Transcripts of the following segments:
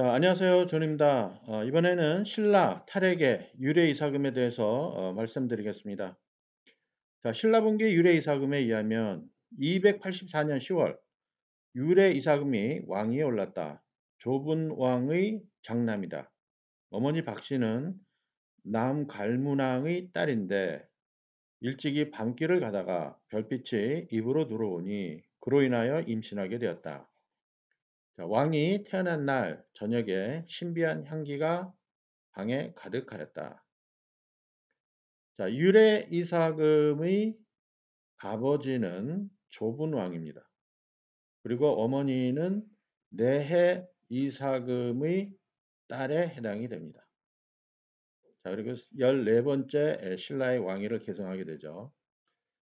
자, 안녕하세요. 전입니다 어, 이번에는 신라, 탈핵의 유례이사금에 대해서 어, 말씀드리겠습니다. 자, 신라분기 유례이사금에 의하면 284년 10월 유례이사금이 왕위에 올랐다. 좁은 왕의 장남이다. 어머니 박씨는 남갈문왕의 딸인데 일찍이 밤길을 가다가 별빛이 입으로 들어오니 그로 인하여 임신하게 되었다. 자, 왕이 태어난 날 저녁에 신비한 향기가 방에 가득하였다. 자, 유래 이사금의 아버지는 좁은 왕입니다. 그리고 어머니는 내해 이사금의 딸에 해당이 됩니다. 자, 그리고 14번째 신라의 왕위를 계승하게 되죠.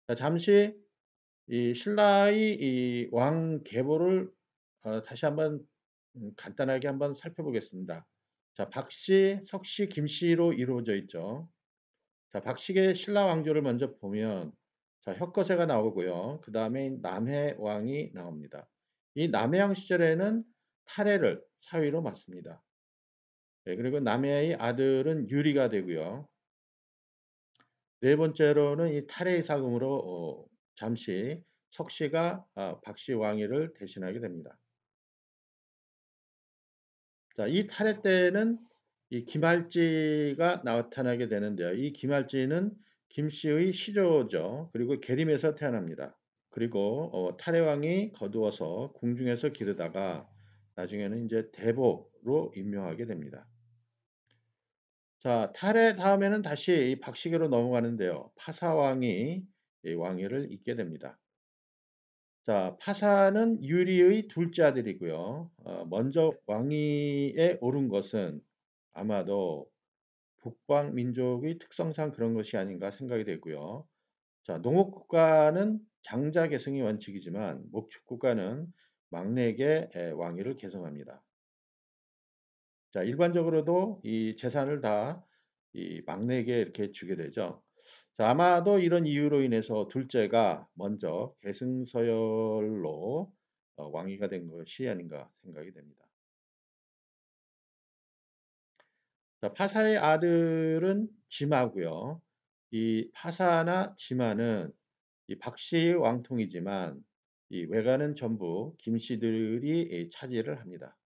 자, 잠시 이 신라의 이 왕 계보를 어, 다시 한번 음, 간단하게 한번 살펴보겠습니다. 자, 박씨, 석씨, 김씨로 이루어져 있죠. 자, 박씨의 신라 왕조를 먼저 보면 자, 혁거세가 나오고요. 그 다음에 남해 왕이 나옵니다. 이 남해 왕 시절에는 탈해를 사위로 맞습니다 네, 그리고 남해의 아들은 유리가 되고요. 네 번째로는 이 탈해의 사금으로 어, 잠시 석씨가 아, 박씨 왕위를 대신하게 됩니다. 자, 이 탈해 때는 이 기말지가 나타나게 되는데요. 이 기말지는 김씨의 시조죠. 그리고 계림에서 태어납니다. 그리고 어, 탈해왕이 거두어서 궁중에서 기르다가 나중에는 이제 대보로 임명하게 됩니다. 자, 탈해 다음에는 다시 박시계로 넘어가는데요. 파사왕이 왕위를 잇게 됩니다. 자, 파사는 유리의 둘째 아들이고요. 어, 먼저 왕위에 오른 것은 아마도 북방 민족의 특성상 그런 것이 아닌가 생각이 되고요. 자, 농업국가는 장자 계승이 원칙이지만 목축국가는 막내에게 왕위를 계승합니다. 자, 일반적으로도 이 재산을 다 이 막내에게 이렇게 주게 되죠. 자, 아마도 이런 이유로 인해서 둘째가 먼저 계승서열로 어, 왕위가 된 것이 아닌가 생각이 됩니다. 자, 파사의 아들은 지마고요. 이 파사나 지마는 이 박씨의 왕통이지만 이 외가는 전부 김씨들이 차지를 합니다.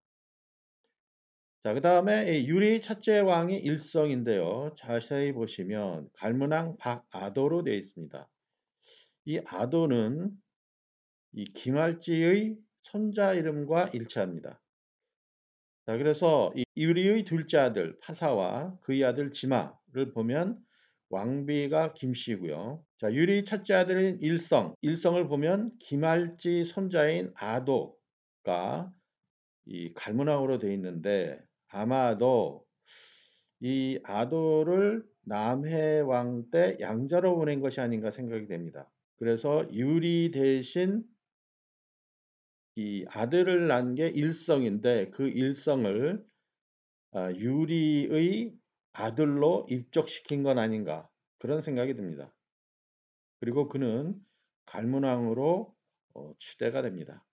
자, 그 다음에 유리 첫째 왕이 일성인데요. 자세히 보시면 갈문왕 박아도로 되어 있습니다. 이 아도는 이 김할지의 손자 이름과 일치합니다. 자, 그래서 이 유리의 둘째 아들 파사와 그의 아들 지마를 보면 왕비가 김씨고요. 자, 유리 첫째 아들인 일성, 일성을 보면 김할지 손자인 아도가 이 갈문왕으로 되어 있는데 아마도 이 아도를 남해왕 때 양자로 보낸 것이 아닌가 생각이 됩니다. 그래서 유리 대신 이 아들을 낳은 게 일성인데 그 일성을 아, 유리의 아들로 입적시킨 건 아닌가 그런 생각이 듭니다. 그리고 그는 갈문왕으로 어, 추대가 됩니다.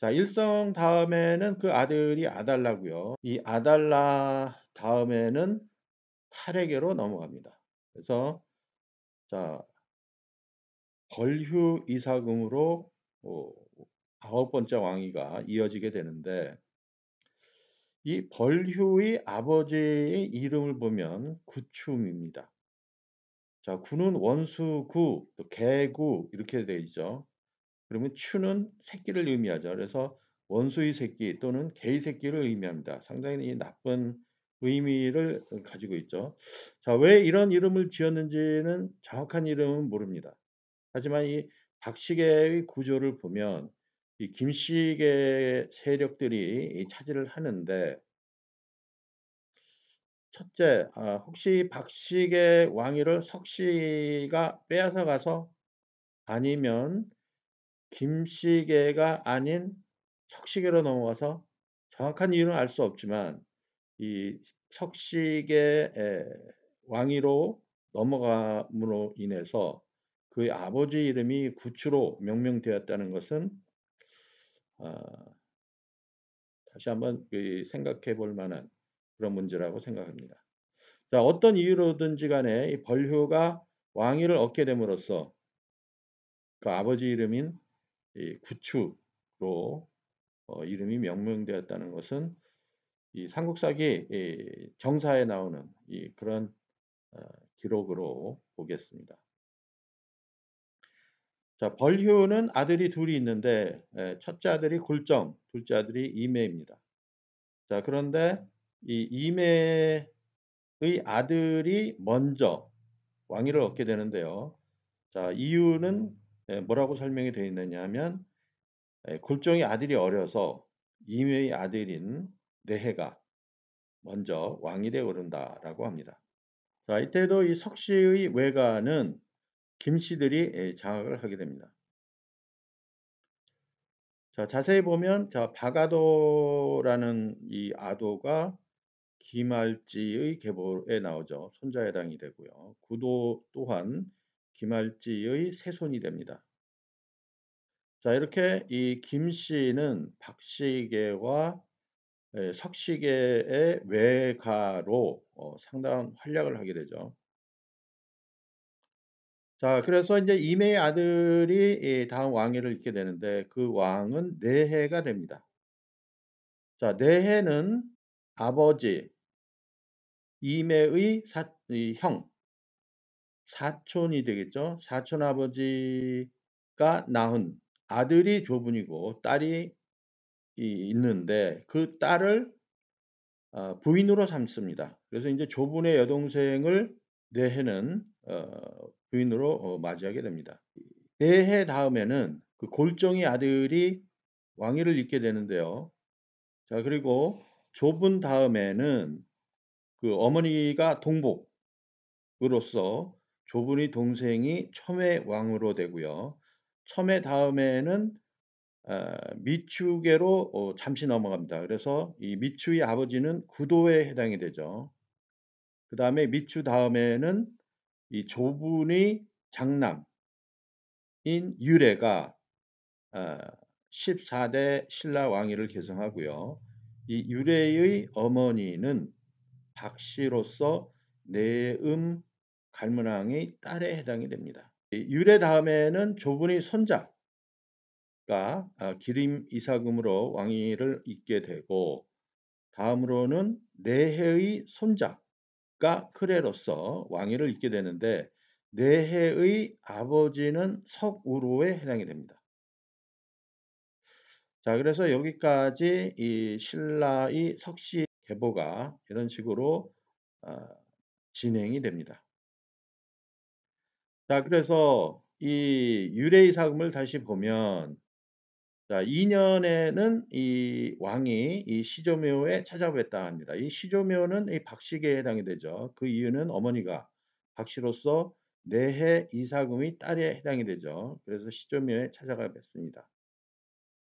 자, 일성 다음에는 그 아들이 아달라고요. 이 아달라 다음에는 탈에게로 넘어갑니다. 그래서 자 벌휴 이사금으로 어, 아홉 번째 왕위가 이어지게 되는데 이 벌휴의 아버지의 이름을 보면 구춤입니다. 자 구는 원수구, 개구 이렇게 되어 있죠. 그러면 추는 새끼를 의미하죠. 그래서 원수의 새끼 또는 개의 새끼를 의미합니다. 상당히 나쁜 의미를 가지고 있죠. 자, 왜 이런 이름을 지었는지는 정확한 이름은 모릅니다. 하지만 이 박시계의 구조를 보면 이 김씨계 세력들이 차지를 하는데 첫째, 아, 혹시 박씨계 왕위를 석씨가 빼앗아 가서 아니면 김씨계가 아닌 석씨계로 넘어가서 정확한 이유는 알 수 없지만 이석씨계의 왕위로 넘어감으로 인해서 그의 아버지 이름이 구추로 명명되었다는 것은 어, 다시 한번 그 생각해 볼 만한 그런 문제라고 생각합니다. 자, 어떤 이유로든지 간에 이 벌효가 왕위를 얻게 됨으로써 그 아버지 이름인 구축으로 어, 이름이 명명되었다는 것은 이 삼국사기 정사에 나오는 그런 어, 기록으로 보겠습니다. 자, 벌효는 아들이 둘이 있는데 에, 첫째 아들이 골정, 둘째 아들이 이매입니다. 자, 그런데 이 이매의 아들이 먼저 왕위를 얻게 되는데요. 자, 이유는 예, 뭐라고 설명이 되어 있느냐 하면 굴종의 예, 아들이 어려서 임의 아들인 내해가 먼저 왕이 되어 오른다라고 합니다. 자, 이때도 이 석씨의 외가는 김씨들이 예, 장악을 하게 됩니다. 자, 자세히 보면 자, 바가도라는 이 아도가 기말지의 계보에 나오죠. 손자에 해당이 되고요. 구도 또한 김할지의 새손이 됩니다. 자 이렇게 이 김씨는 박씨계와 예, 석시계의 외가로 어, 상당한 활약을 하게 되죠. 자, 그래서 이제 임의 아들이 다음 왕위를 잇게 되는데 그 왕은 내해가 됩니다. 자, 내해는 아버지 임해의 사, 형, 사촌이 되겠죠. 사촌 아버지가 낳은 아들이 조분이고 딸이 있는데 그 딸을 어, 부인으로 삼습니다. 그래서 이제 조분의 여동생을 내해는 어, 부인으로 어, 맞이하게 됩니다. 내해 다음에는 그 골정의 아들이 왕위를 잇게 되는데요. 자 그리고 조분 다음에는 그 어머니가 동복으로서 조분이 동생이 첨의 왕으로 되고요. 첨의 다음에는 어, 미추계로 어, 잠시 넘어갑니다. 그래서 이 미추의 아버지는 구도에 해당이 되죠. 그 다음에 미추 다음에는 이 조분의 장남인 유래가 14대 어, 신라 왕위를 계승하고요. 이 유래의 어머니는 박씨로서 내음 갈문왕의 딸에 해당이 됩니다. 유래 다음에는 조분의 손자가 아, 기림 이사금으로 왕위를 잇게 되고 다음으로는 내해의 손자가 크레로서 왕위를 잇게 되는데 내해의 아버지는 석우로에 해당이 됩니다. 자 그래서 여기까지 이 신라의 석시 계보가 이런 식으로 어, 진행이 됩니다. 자, 그래서 이 유레이 사금을 다시 보면 자, 2년에는 이 왕이 이 시조묘에 찾아뵙다 합니다. 이 시조묘는 이 박씨계에 해당이 되죠. 그 이유는 어머니가 박씨로서 내해 이사금이 딸에 해당이 되죠. 그래서 시조묘에 찾아가 뵙습니다.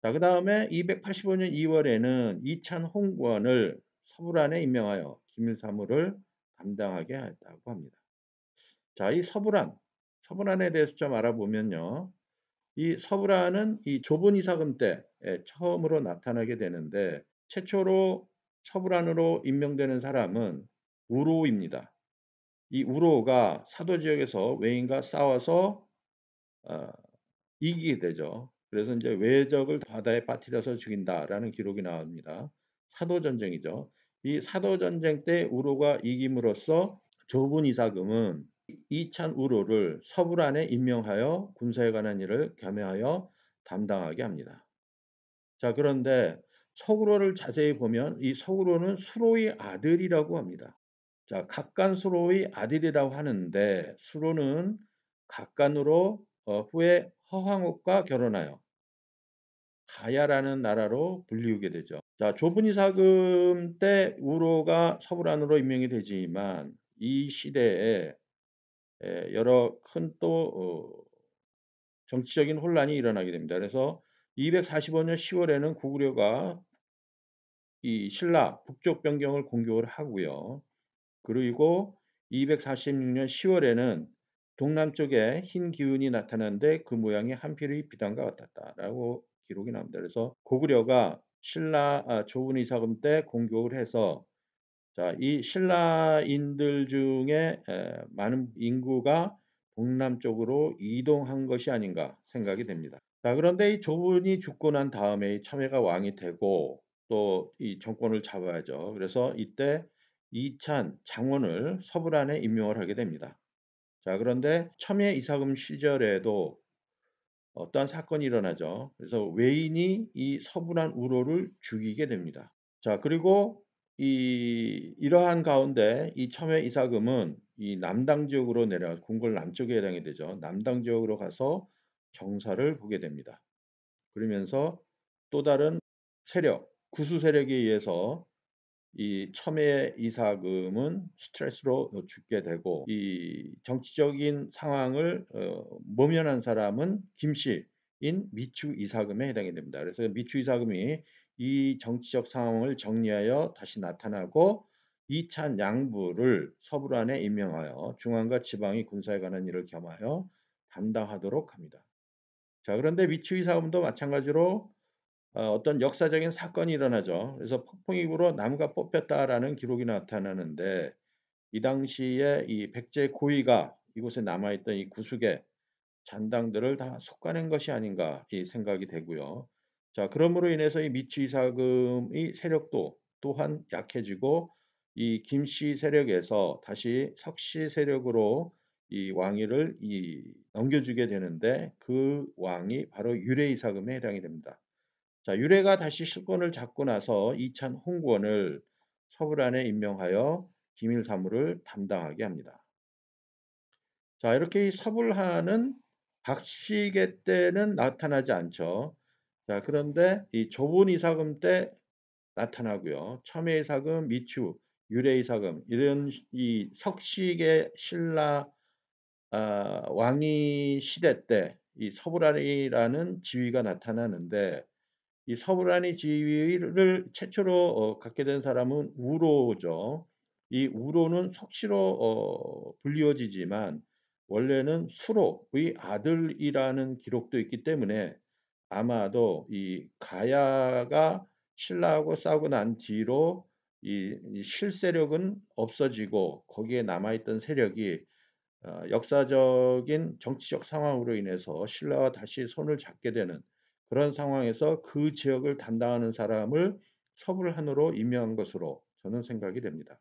자, 그 다음에 285년 2월에는 이찬 홍권을 서부란에 임명하여 김일사무를 담당하게 했다고 합니다. 자, 이 서부란, 처분안에 대해서 좀 알아보면요. 이 서불안은 이 좁은 이사금 때 예, 처음으로 나타나게 되는데 최초로 서불안으로 임명되는 사람은 우로우입니다. 이 우로우가 사도 지역에서 외인과 싸워서 어, 이기게 되죠. 그래서 이제 외적을 바다에 빠뜨려서 죽인다라는 기록이 나옵니다. 사도 전쟁이죠. 이 사도 전쟁 때 우로가 이김으로써 좁은 이사금은 이찬 우로를 서부란에 임명하여 군사에 관한 일을 겸해하여 담당하게 합니다. 자 그런데 서구로를 자세히 보면 이 서구로는 수로의 아들이라고 합니다. 자 각간 수로의 아들이라고 하는데 수로는 각간으로 어, 후에 허황옥과 결혼하여 가야라는 나라로 불리우게 되죠. 자 조분이 사금 때 우로가 서부란으로 임명이 되지만 이 시대에 예, 여러 큰또 어, 정치적인 혼란이 일어나게 됩니다. 그래서 245년 10월에는 고구려가 이 신라 북쪽 변경을 공격을 하고요. 그리고 246년 10월에는 동남쪽에 흰 기운이 나타나는데 그 모양이 한필의 비단과 같았다라고 기록이 나옵니다. 그래서 고구려가 신라 아, 조분 이사금 때 공격을 해서 자, 이 신라인들 중에 많은 인구가 동남쪽으로 이동한 것이 아닌가 생각이 됩니다. 자, 그런데 이 조분이 죽고 난 다음에 참외가 왕이 되고 또 이 정권을 잡아야죠. 그래서 이때 이찬 장원을 서부란에 임명을 하게 됩니다. 자, 그런데 참외 이사금 시절에도 어떠한 사건이 일어나죠. 그래서 외인이 이 서부란 우로를 죽이게 됩니다. 자, 그리고 이 이러한 가운데 이 첨해 이사금은 이 남당 지역으로 내려 궁궐 남쪽에 해당이 되죠. 남당 지역으로 가서 정사를 보게 됩니다. 그러면서 또 다른 세력, 구수 세력에 의해서 이 첨해 이사금은 스트레스로 죽게 되고 이 정치적인 상황을 어, 모면한 사람은 김씨인 미추 이사금에 해당이 됩니다. 그래서 미추 이사금이 이 정치적 상황을 정리하여 다시 나타나고 이찬 양부를 서부란에 임명하여 중앙과 지방이 군사에 관한 일을 겸하여 담당하도록 합니다. 자 그런데 미치위 사범도 마찬가지로 어, 어떤 역사적인 사건이 일어나죠. 그래서 폭풍이구로 남과 뽑혔다라는 기록이 나타나는데 이 당시에 이 백제 고위가 이곳에 남아있던 이구숙에 잔당들을 다 속가낸 것이 아닌가 이 생각이 되고요. 자, 그러므로 인해서 이미치이사금의 세력도 또한 약해지고 이 김씨 세력에서 다시 석씨 세력으로 이 왕위를 이 넘겨주게 되는데 그 왕이 바로 유래이사금에 해당이 됩니다. 자, 유래가 다시 실권을 잡고 나서 이찬 홍권을 서부란에 임명하여 기밀 사무를 담당하게 합니다. 자, 이렇게 이 서불하는 박씨계 때는 나타나지 않죠. 자, 그런데 이 좁은 이사금 때 나타나고요. 참외이사금, 미추, 유래이사금 이런 이 석식의 신라 아, 왕위 시대 때 이서브라니라는 지위가 나타나는데 이서브라니 지위를 최초로 어, 갖게 된 사람은 우로죠. 이 우로는 석시로 어, 불리워지지만 원래는 수로의 아들이라는 기록도 있기 때문에 아마도 이 가야가 신라하고 싸우고 난 뒤로 이, 실세력은 없어지고 거기에 남아있던 세력이 어, 역사적인 정치적 상황으로 인해서 신라와 다시 손을 잡게 되는 그런 상황에서 그 지역을 담당하는 사람을 서불한으로 임명한 것으로 저는 생각이 됩니다.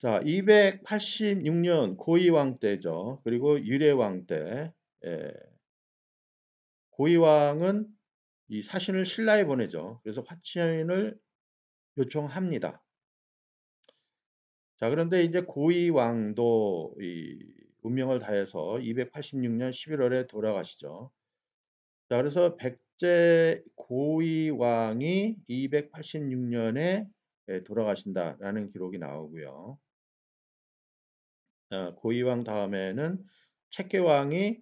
자, 286년 고이왕 때죠. 그리고 유례왕 때 예, 고의왕은 이 사신을 신라에 보내죠. 그래서 화친을 요청합니다. 자, 그런데 이제 고의왕도 운명을 다해서 286년 11월에 돌아가시죠. 자, 그래서 백제 고의왕이 286년에 예, 돌아가신다라는 기록이 나오고요. 아, 고의왕 다음에는 책계왕이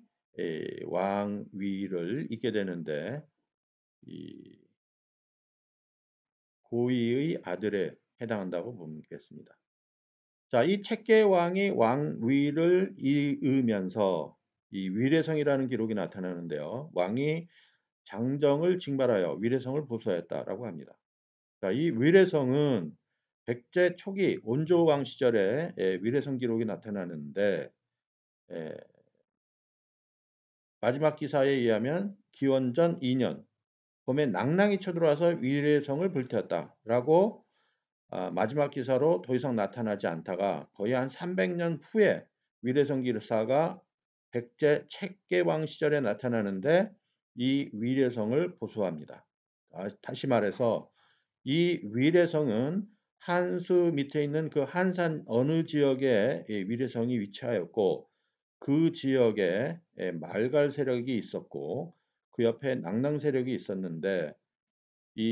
왕위를 잇게 되는데 이 고위의 아들에 해당한다고 보겠습니다. 자, 이 책계 왕이 왕위를 이으면서 이 위례성이라는 기록이 나타나는데요. 왕이 장정을 징발하여 위례성을 부수하였다라고 합니다. 자, 이 위례성은 백제 초기 온조왕 시절에 위례성 기록이 나타나는데 마지막 기사에 의하면 기원전 2년 봄에 낭낭이 쳐들어와서 위례성을 불태웠다라고 아, 마지막 기사로 더 이상 나타나지 않다가 거의 한 300년 후에 위례성 기사가 백제 책계왕 시절에 나타나는데 이 위례성을 보수합니다. 아, 다시 말해서 이 위례성은 한수 밑에 있는 그 한산 어느 지역에 위례성이 위치하였고 그 지역에 예, 말갈 세력이 있었고 그 옆에 낭낭 세력이 있었는데 이,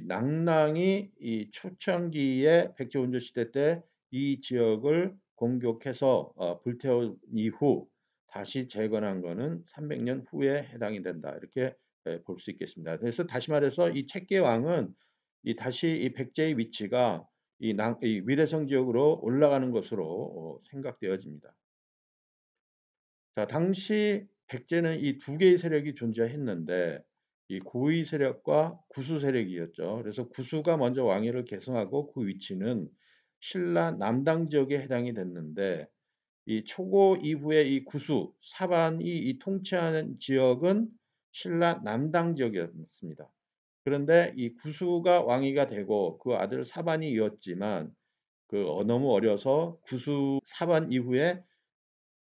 이 낭낭이 이 초창기에 백제원조 시대 때 이 지역을 공격해서 어, 불태운 이후 다시 재건한 것은 300년 후에 해당이 된다 이렇게 예, 볼수 있겠습니다. 그래서 다시 말해서 이 책계 왕은 이 다시 이 백제의 위치가 이, 낭, 이 위례성 지역으로 올라가는 것으로 어, 생각되어집니다. 자, 당시 백제는 이 두 개의 세력이 존재했는데 이 고위 세력과 구수 세력이었죠. 그래서 구수가 먼저 왕위를 계승하고 그 위치는 신라 남당 지역에 해당이 됐는데 이 초고 이후에 이 구수 사반이 이 통치하는 지역은 신라 남당 지역이었습니다. 그런데 이 구수가 왕위가 되고 그 아들 사반이 이었지만 그 너무 어려서 구수 사반 이후에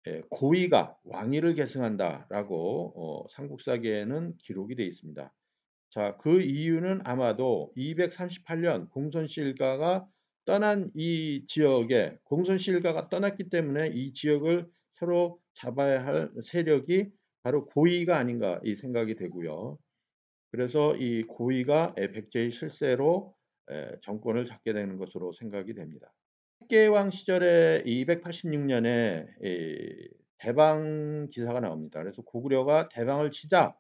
예, 고위가 왕위를 계승한다라고 어, 삼국사기에는 기록이 되어 있습니다. 자, 그 이유는 아마도 238년 공손씨 일가가 떠난 이 지역에 공손씨 일가가 떠났기 때문에 이 지역을 새로 잡아야 할 세력이 바로 고위가 아닌가 이 생각이 되고요. 그래서 이 고위가 백제의 실세로 정권을 잡게 되는 것으로 생각이 됩니다. 태계왕 시절에 286년에 대방 기사가 나옵니다. 그래서 고구려가 대방을 치자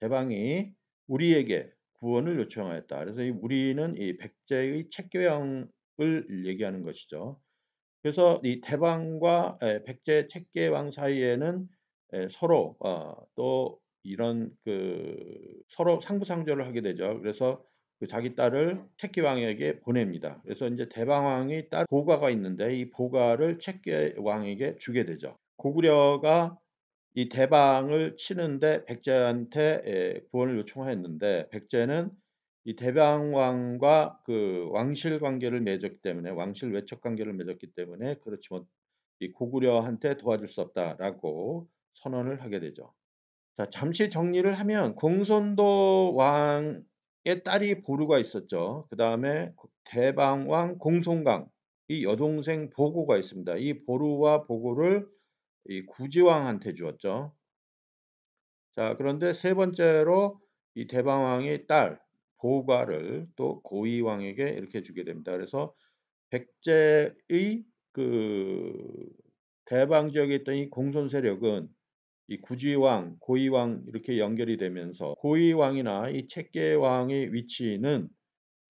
대방이 우리에게 구원을 요청하였다. 그래서 이 우리는 이 백제의 책계왕을 얘기하는 것이죠. 그래서 이 대방과 백제 책계왕 사이에는 서로 어, 또 이런 그 서로 상부상조를 하게 되죠. 그래서 그 자기 딸을 채끼왕에게 보냅니다. 그래서 이제 대방왕이 딸 보가가 있는데 이 보가를 채끼왕에게 주게 되죠. 고구려가 이 대방을 치는데 백제한테 구원을 요청했는데 백제는 이 대방왕과 그 왕실 관계를 맺었기 때문에 왕실 외척 관계를 맺었기 때문에 그렇지 못이 고구려한테 도와줄 수 없다라고 선언을 하게 되죠. 자 잠시 정리를 하면 공손도 왕 딸이 보루가 있었죠. 그 다음에 대방왕 공손강 이 여동생 보고가 있습니다. 이 보루와 보고를 이 구지왕한테 주었죠. 자 그런데 세 번째로 이 대방왕의 딸 보가를 또 고이왕에게 이렇게 주게 됩니다. 그래서 백제의 그 대방 지역에 있던 이 공손 세력은 이 구지왕, 고이왕 이렇게 연결이 되면서 고이왕이나 이 책계왕의 위치는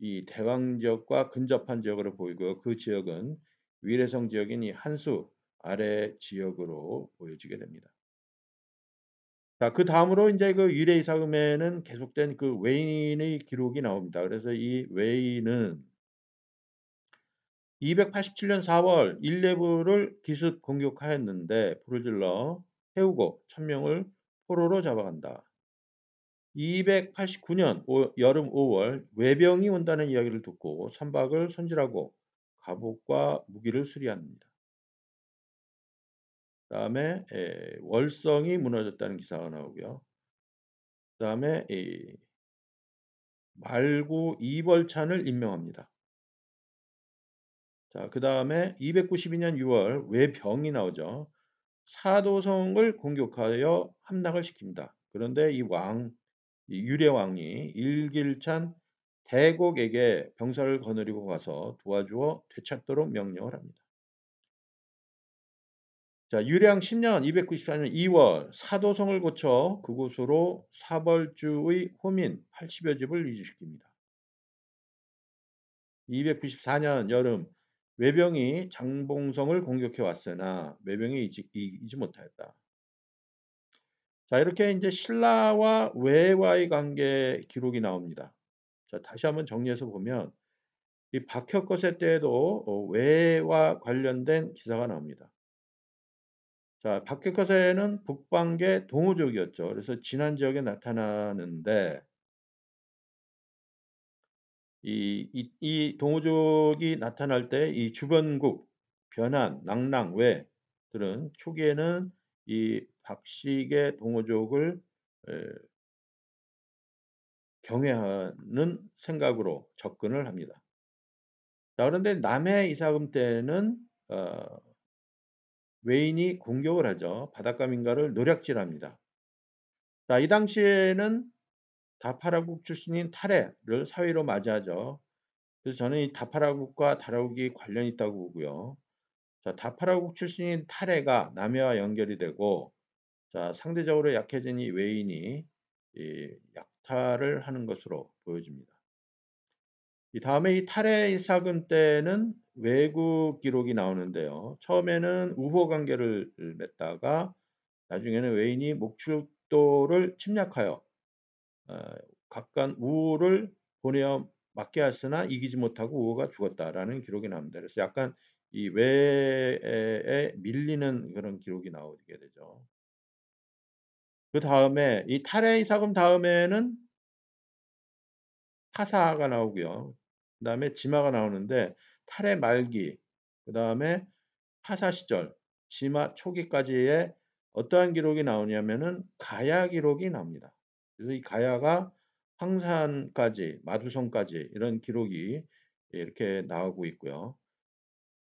이 대왕 지역과 근접한 지역으로 보이고 그 지역은 위례성 지역인 이 한수 아래 지역으로 보여지게 됩니다. 자, 그 다음으로 이제 그위례 이사금에는 계속된 그 외인의 기록이 나옵니다. 그래서 이 외인은 287년 4월 일레부를 기습 공격하였는데 불을 질러 태우고 천명을 포로로 잡아간다. 289년 여름 5월 외병이 온다는 이야기를 듣고 선박을 손질하고 갑옷과 무기를 수리합니다. 그 다음에 월성이 무너졌다는 기사가 나오고요. 그 다음에 말구 이벌찬을 임명합니다. 자, 그 다음에 292년 6월 외병이 나오죠. 사도성을 공격하여 함락을 시킵니다. 그런데 이 왕, 유례 왕이 일길찬 대곡에게 병사를 거느리고 가서 도와주어 되찾도록 명령을 합니다. 자, 유례왕 10년 294년 2월 사도성을 고쳐 그곳으로 사벌주의 호민 80여 집을 유지시킵니다 294년 여름 외병이 장봉성을 공격해 왔으나 외병이 이지, 이기지 못하였다. 자 이렇게 이제 신라와 외와의 관계 기록이 나옵니다. 자 다시 한번 정리해서 보면 이 박혁거세 때에도 어, 외와 관련된 기사가 나옵니다. 자 박혁거세는 북방계 동호족이었죠. 그래서 지난 지역에 나타나는데 이, 이, 이 동호족이 나타날 때 이 주변국, 변한, 낙랑, 외들은 초기에는 이 박식의 동호족을 경외하는 생각으로 접근을 합니다. 자, 그런데 남해 이사금 때는 어, 외인이 공격을 하죠. 바닷가 민가를 노략질합니다. 자, 이 당시에는 다파라국 출신인 타레를 사위로 맞이하죠. 그래서 저는 이 다파라국과 다라국이 관련이 있다고 보고요. 자, 다파라국 출신인 타레가 남해와 연결이 되고 자, 상대적으로 약해진 이 외인이 이 약탈을 하는 것으로 보여집니다. 이 다음에 이 탈의 이사금 때는 외국 기록이 나오는데요. 처음에는 우호 관계를 맺다가 나중에는 외인이 목출도를 침략하여 어, 각간 우호를 보내어 맞게 하으나 이기지 못하고 우호가 죽었다라는 기록이 나옵니다. 그래서 약간 이 외에 밀리는 그런 기록이 나오게 되죠. 그 다음에 이 탈의 사금 다음에는 타사가 나오고요. 그 다음에 지마가 나오는데 탈의 말기, 그 다음에 타사 시절, 지마 초기까지의 어떠한 기록이 나오냐면은 가야 기록이 나옵니다. 그래서 이 가야가 황산까지 마두성까지 이런 기록이 이렇게 나오고 있고요.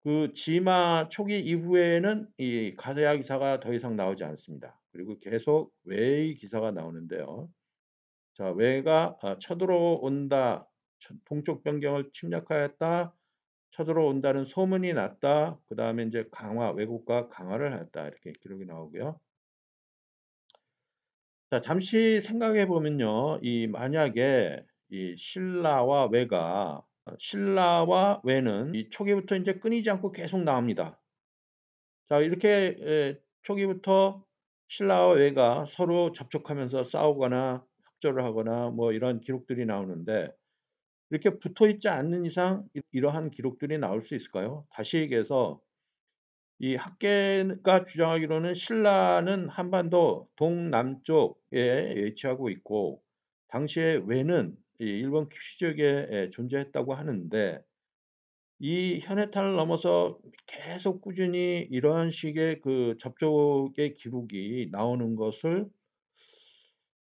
그 지마 초기 이후에는 이 가야 기사가 더 이상 나오지 않습니다. 그리고 계속 외의 기사가 나오는데요. 자, 외가 어, 쳐들어온다, 동쪽 변경을 침략하였다, 쳐들어온다는 소문이 났다. 그 다음에 이제 강화, 외국과 강화를 했다. 이렇게 기록이 나오고요. 자, 잠시 생각해 보면요. 이 만약에 이 신라와 외가 어, 신라와 외는 이 초기부터 이제 끊이지 않고 계속 나옵니다. 자, 이렇게 초기부터 신라와 외가 서로 접촉하면서 싸우거나 협조를 하거나 뭐 이런 기록들이 나오는데 이렇게 붙어 있지 않는 이상 이러한 기록들이 나올 수 있을까요? 다시 얘기해서 이 학계가 주장하기로는 신라는 한반도 동남쪽에 위치하고 있고 당시에 왜는 일본 큐슈 지역에 존재했다고 하는데 이 현해탄을 넘어서 계속 꾸준히 이러한 식의 그 접촉의 기록이 나오는 것을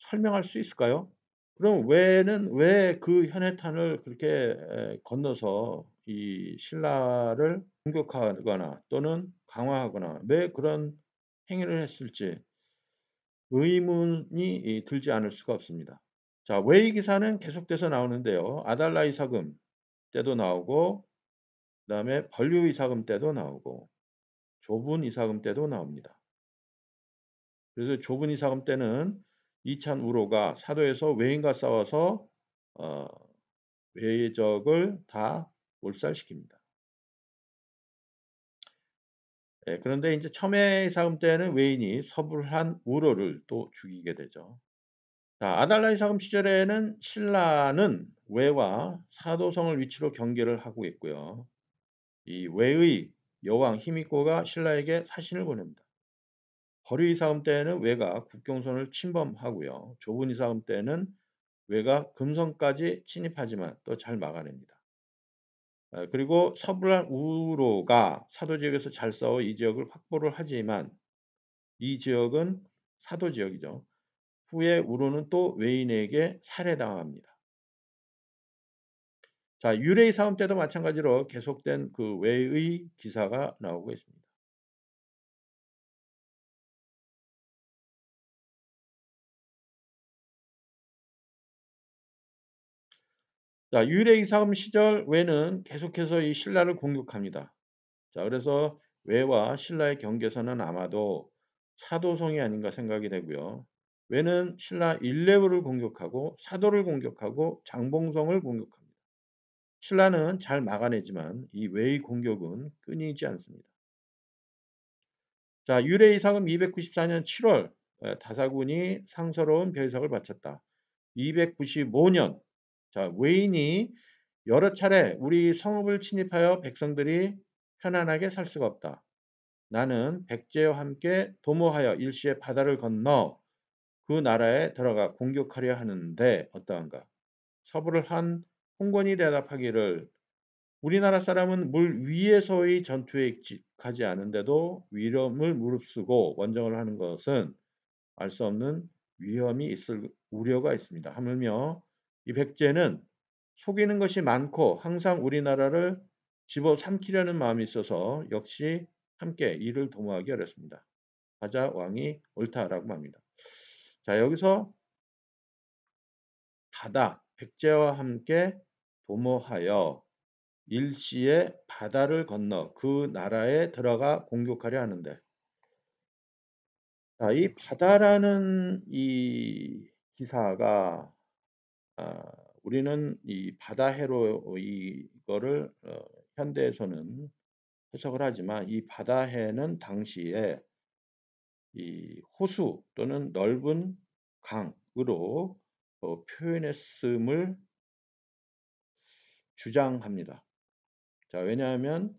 설명할 수 있을까요? 그럼 왜는 왜 그 현해탄을 그렇게 건너서 이 신라를 공격하거나 또는 강화하거나 왜 그런 행위를 했을지 의문이 들지 않을 수가 없습니다. 자, 왜이 기사는 계속돼서 나오는데요. 아달라 이사금 때도 나오고 그 다음에 벌류 이사금 때도 나오고 좁은 이사금 때도 나옵니다. 그래서 좁은 이사금 때는 이찬 우로가 사도에서 외인과 싸워서 어, 외적을 다 몰살시킵니다. 예, 그런데 이제 첨해 사금 때는 외인이 서불한 우로를 또 죽이게 되죠. 자, 아달라이 사금 시절에는 신라는 외와 사도성을 위치로 경계를 하고 있고요. 이 외의 여왕 히미코가 신라에게 사신을 보냅니다. 버류이 사금 때는 외가 국경선을 침범하고요. 조분이 사금 때는 외가 금성까지 침입하지만 또 잘 막아냅니다. 어, 그리고 서불란 우로가 사도 지역에서 잘 싸워 이 지역을 확보를 하지만 이 지역은 사도 지역이죠. 후에 우로는 또 외인에게 살해당합니다. 자, 유레이 사움 때도 마찬가지로 계속된 그 외의 기사가 나오고 있습니다. 자, 유레이 사금 시절 외는 계속해서 이 신라를 공격합니다. 자, 그래서 외와 신라의 경계선은 아마도 사도성이 아닌가 생각이 되고요. 외는 신라 일레우를 공격하고 사도를 공격하고 장봉성을 공격합니다. 신라는 잘 막아내지만 이 외의 공격은 끊이지 않습니다. 자, 유래 이사금 294년 7월 다사군이 상서로운 별석을 바쳤다. 295년 자, 외인이 여러 차례 우리 성읍을 침입하여 백성들이 편안하게 살 수가 없다. 나는 백제와 함께 도모하여 일시에 바다를 건너 그 나라에 들어가 공격하려 하는데 어떠한가? 서부를 한 홍건이 대답하기를 우리나라 사람은 물 위에서의 전투에 익직하지 않은데도 위험을 무릅쓰고 원정을 하는 것은 알 수 없는 위험이 있을 우려가 있습니다. 하물며 이 백제는 속이는 것이 많고 항상 우리나라를 집어삼키려는 마음이 있어서 역시 함께 이를 도모하기 어렵습니다. 가자 왕이 옳다라고 합니다. 자 여기서 바다 백제와 함께 도모하여 일시에 바다를 건너 그 나라에 들어가 공격하려 하는데 자, 이 바다라는 이 기사가 아, 우리는 이 바다 해로 이거를 어, 현대에서는 해석을 하지만 이 바다 해는 당시에 이 호수 또는 넓은 강으로 어, 표현했음을 주장합니다. 자, 왜냐하면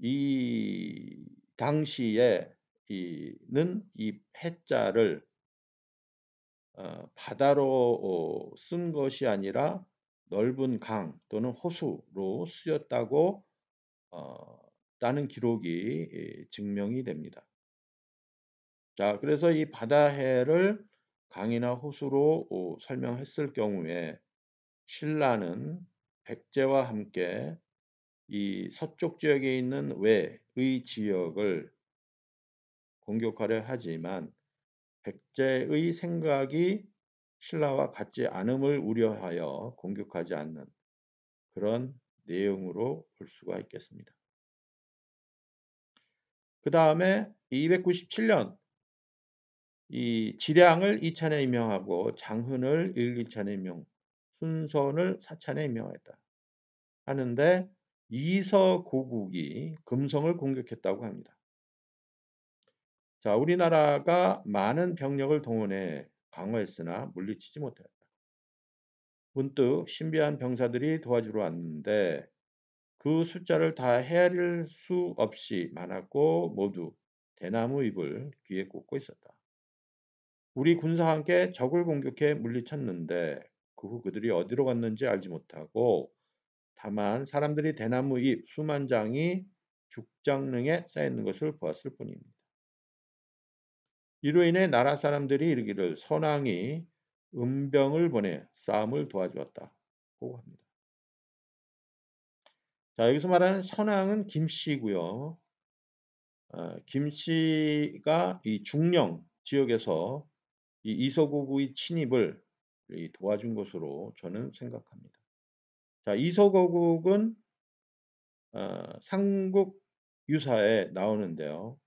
이 당시에는 이이 해자를 어, 바다로 어, 쓴 것이 아니라 넓은 강 또는 호수로 쓰였다고 어, 따는 기록이 예, 증명이 됩니다. 자, 그래서 이 바다해를 강이나 호수로 어, 설명했을 경우에 신라는 백제와 함께 이 서쪽 지역에 있는 외의 지역을 공격하려 하지만 백제의 생각이 신라와 같지 않음을 우려하여 공격하지 않는 그런 내용으로 볼 수가 있겠습니다. 그 다음에 297년 이 지량을 2차례 임명하고 장흔을 1, 2차례 임명, 순선을 4차례 임명했다. 하는데 이서고국이 금성을 공격했다고 합니다. 자, 우리나라가 많은 병력을 동원해 강화했으나 물리치지 못했다. 문득 신비한 병사들이 도와주러 왔는데 그 숫자를 다 헤아릴 수 없이 많았고 모두 대나무 잎을 귀에 꽂고 있었다. 우리 군사와 함께 적을 공격해 물리쳤는데 그 후 그들이 어디로 갔는지 알지 못하고 다만 사람들이 대나무 잎 수만 장이 죽장릉에 쌓여 있는 것을 보았을 뿐입니다. 이로 인해 나라 사람들이 이르기를 선왕이 음병을 보내 싸움을 도와주었다. 고 합니다. 자 여기서 말하는 선왕은 김씨고요. 아, 김씨가 이 중령 지역에서 이 이소고구의 침입을 도와준 것으로 저는 생각합니다. 자 이소고국은 아, 삼국 유사에 나오는데요.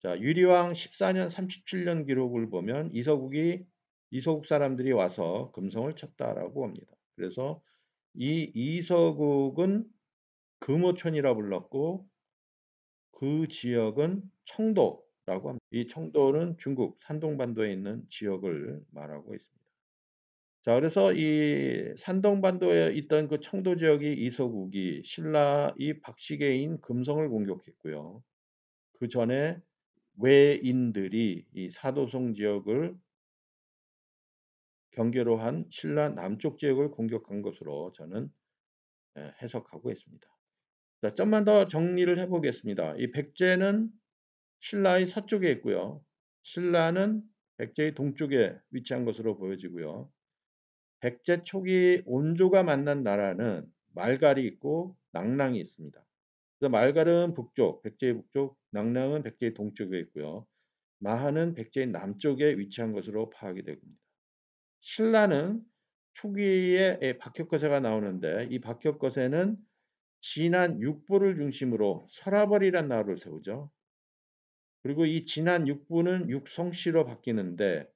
자, 유리왕 14년 37년 기록을 보면 이서국이 이서국 사람들이 와서 금성을 쳤다라고 합니다. 그래서 이 이서국은 금오촌이라 불렀고 그 지역은 청도라고 합니다. 이 청도는 중국 산동반도에 있는 지역을 말하고 있습니다. 자, 그래서 이 산동반도에 있던 그 청도 지역이 이서국이 신라 이박씨계인 금성을 공격했고요. 그 전에 외인들이 이 사도성 지역을 경계로 한 신라 남쪽 지역을 공격한 것으로 저는 해석하고 있습니다. 자, 좀만 더 정리를 해보겠습니다. 이 백제는 신라의 서쪽에 있고요. 신라는 백제의 동쪽에 위치한 것으로 보여지고요. 백제 초기 온조가 만난 나라는 말갈이 있고 낭랑이 있습니다. 그래서 말갈은 북쪽, 백제의 북쪽, 낙랑은 백제의 동쪽에 있고요. 마하는 백제의 남쪽에 위치한 것으로 파악이 됩니다. 신라는 초기에 박혁거세가 나오는데 이 박혁거세는 진안 육부를 중심으로 설아벌이란 나라를 세우죠. 그리고 이 진안 육부는 육성시로 바뀌는데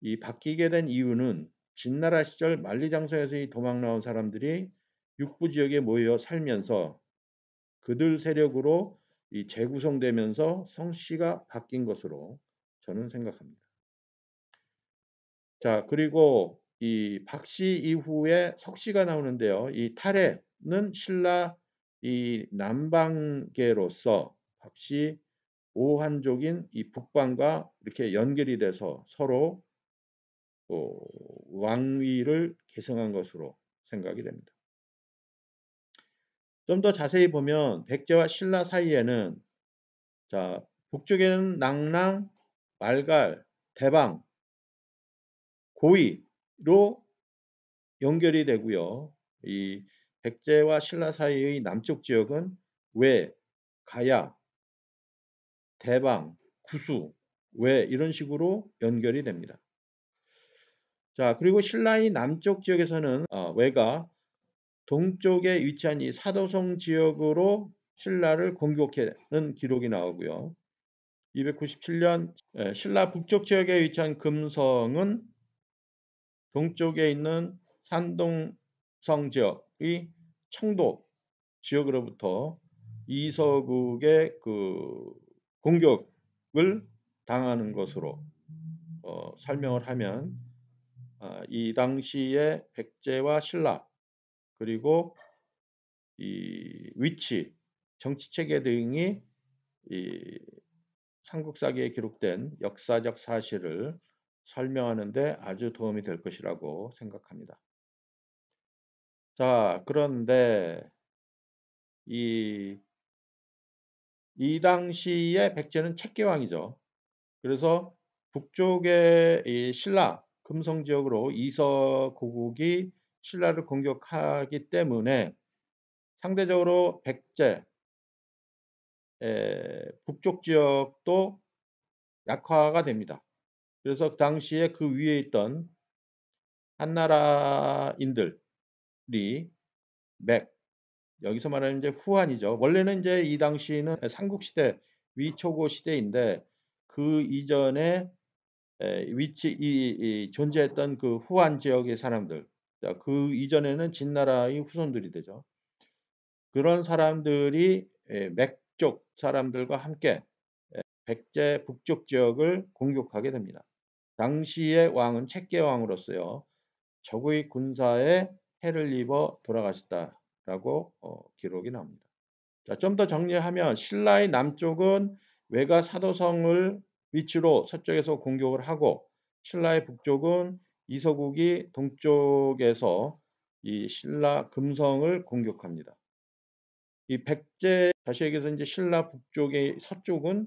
이 바뀌게 된 이유는 진나라 시절 만리장성에서 이 도망 나온 사람들이 육부 지역에 모여 살면서 그들 세력으로 재구성되면서 성씨가 바뀐 것으로 저는 생각합니다. 자, 그리고 이 박씨 이후에 석씨가 나오는데요. 이 탈해는 신라 이 남방계로서 박씨 오한족인 이 북방과 이렇게 연결이 돼서 서로 어, 왕위를 계승한 것으로 생각이 됩니다. 좀더 자세히 보면 백제와 신라 사이에는 자 북쪽에는 낭랑, 말갈, 대방, 고위로 연결이 되고요. 이 백제와 신라 사이의 남쪽 지역은 왜, 가야, 대방, 구수, 왜 이런 식으로 연결이 됩니다. 자 그리고 신라의 남쪽 지역에서는 어, 외가 동쪽에 위치한 이 사도성 지역으로 신라를 공격하는 기록이 나오고요. 297년 예, 신라 북쪽 지역에 위치한 금성은 동쪽에 있는 산동성 지역의 청도 지역으로부터 이서국의 그 공격을 당하는 것으로 어 설명을 하면 어이 아, 당시에 백제와 신라 그리고 이 위치, 정치 체계 등이 이 삼국사기에 기록된 역사적 사실을 설명하는데 아주 도움이 될 것이라고 생각합니다. 자, 그런데 이, 이 당시의 백제는 책계왕이죠. 그래서 북쪽의 신라 금성 지역으로 이서 고국이 신라를 공격하기 때문에 상대적으로 백제 에, 북쪽 지역도 약화가 됩니다. 그래서 그 당시에 그 위에 있던 한나라인들이 맥 여기서 말하는 이제 후한이죠. 원래는 이제 이 당시는 삼국시대 위초고 시대인데 그 이전에 위치 이, 이 존재했던 그 후한 지역의 사람들 자, 그 이전에는 진나라의 후손들이 되죠. 그런 사람들이 예, 맥족 사람들과 함께 예, 백제 북쪽 지역을 공격하게 됩니다. 당시의 왕은 책계 왕으로서요. 적의 군사에 해를 입어 돌아가셨다라고 어, 기록이 나옵니다. 자, 좀 더 정리하면 신라의 남쪽은 외가 사도성을 위치로 서쪽에서 공격을 하고 신라의 북쪽은 이서국이 동쪽에서 이 신라 금성을 공격합니다. 이 백제 다시 얘기해서 이제 신라 북쪽의 서쪽은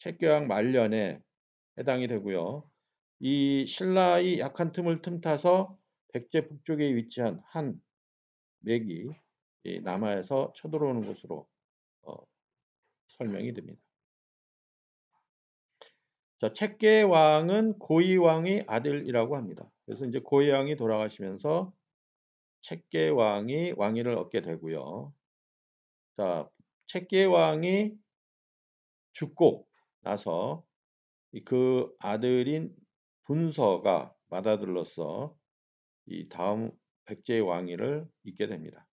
책교양 말년에 해당이 되고요. 이 신라의 약한 틈을 틈타서 백제 북쪽에 위치한 한 맥이 남하에서 쳐들어오는 것으로 어, 설명이 됩니다. 자, 책계 왕은 고이 왕의 아들이라고 합니다. 그래서 이제 고이 왕이 돌아가시면서 책계 왕이 왕위를 얻게 되고요. 자, 책계 왕이 죽고 나서 그 아들인 분서가 맏아들로서이 다음 백제의 왕위를 잇게 됩니다.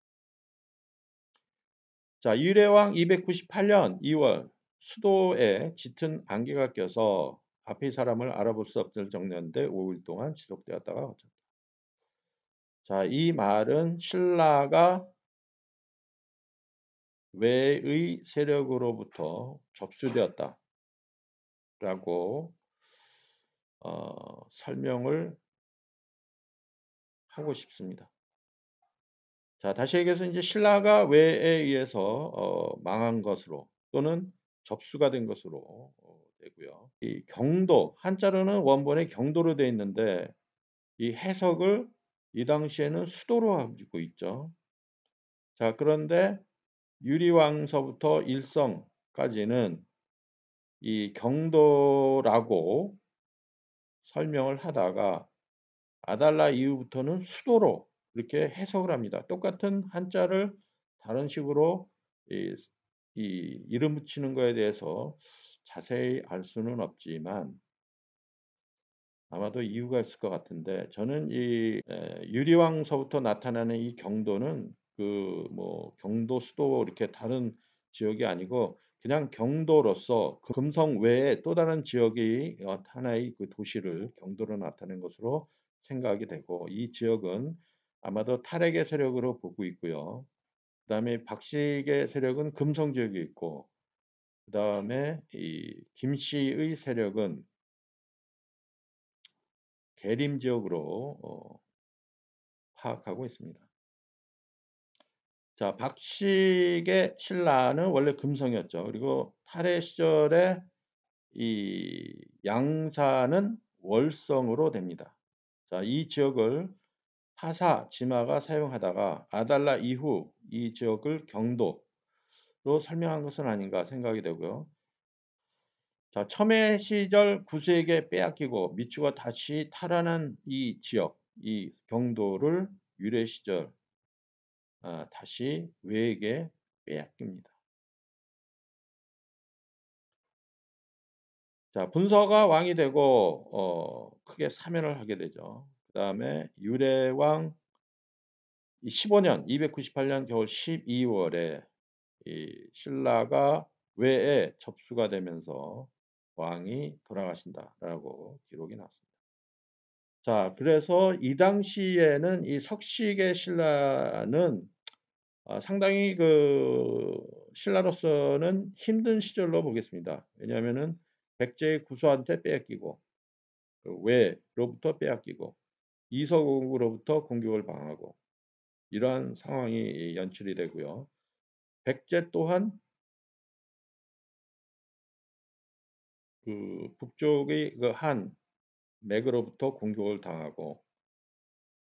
자, 유례왕 298년 2월 수도에 짙은 안개가 껴서 앞의 사람을 알아볼 수 없을 정도인데 5일 동안 지속되었다가 거쳤다. 자, 이 말은 신라가 외의 세력으로부터 접수되었다. 라고 어, 설명을 하고 싶습니다. 자, 다시 얘기해서 이제 신라가 외에 의해서 어, 망한 것으로 또는 접수가 된 것으로 어, 되고요. 이 경도 한자로는 원본에 경도로 되어 있는데 이 해석을 이 당시에는 수도로 하고 있죠. 자 그런데 유리왕서부터 일성까지는 이 경도라고 설명을 하다가 아달라 이후부터는 수도로 이렇게 해석을 합니다. 똑같은 한자를 다른 식으로 이 이름 붙이는 거에 대해서 자세히 알 수는 없지만 아마도 이유가 있을 것 같은데 저는 이 유리왕서부터 나타나는 이 경도는 그 뭐 경도 수도 이렇게 다른 지역이 아니고 그냥 경도로서 금성 외에 또 다른 지역이 하나의 그 도시를 경도로 나타낸 것으로 생각이 되고 이 지역은 아마도 탈핵의 세력으로 보고 있고요. 그 다음에 박씨의 세력은 금성 지역에 있고 그 다음에 이 김씨의 세력은 계림 지역으로 어, 파악하고 있습니다. 자, 박식의 신라는 원래 금성이었죠. 그리고 탈해 시절에 이 양사는 월성으로 됩니다. 자, 이 지역을 파사 지마가 사용하다가 아달라 이후 이 지역을 경도로 설명한 것은 아닌가 생각이 되고요. 자, 첨해 시절 구세에게 빼앗기고 미추가 다시 탈환한 이 지역, 이 경도를 유래 시절 아, 다시 외에게 빼앗깁니다. 자, 분서가 왕이 되고 어, 크게 사면을 하게 되죠. 다음에 유래왕 15년 298년 겨울 12월에 신라가 외에 접수가 되면서 왕이 돌아가신다라고 기록이 났습니다. 자, 그래서 이 당시에는 이 석식의 신라는 아, 상당히 그 신라로서는 힘든 시절로 보겠습니다. 왜냐하면은 백제의 구수한테 빼앗기고 그 외로부터 빼앗기고 이서국으로부터 공격을 당하고 이러한 상황이 연출이 되고요. 백제 또한 그 북쪽의 그한 맥으로부터 공격을 당하고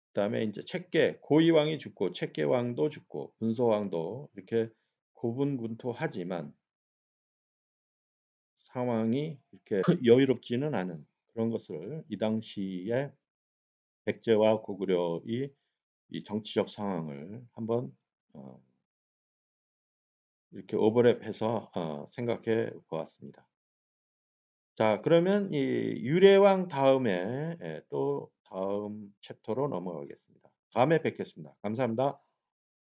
그다음에 이제 책계 고이왕이 죽고 책계왕도 죽고 분소왕도 이렇게 고분군토하지만 상황이 이렇게 그 여유롭지는 않은 그런 것을 이 당시에 백제와 고구려의 이 정치적 상황을 한번 어, 이렇게 오버랩해서 어, 생각해 보았습니다. 자 그러면 이유래왕 다음에 예, 또 다음 챕터로 넘어가겠습니다. 다음에 뵙겠습니다. 감사합니다.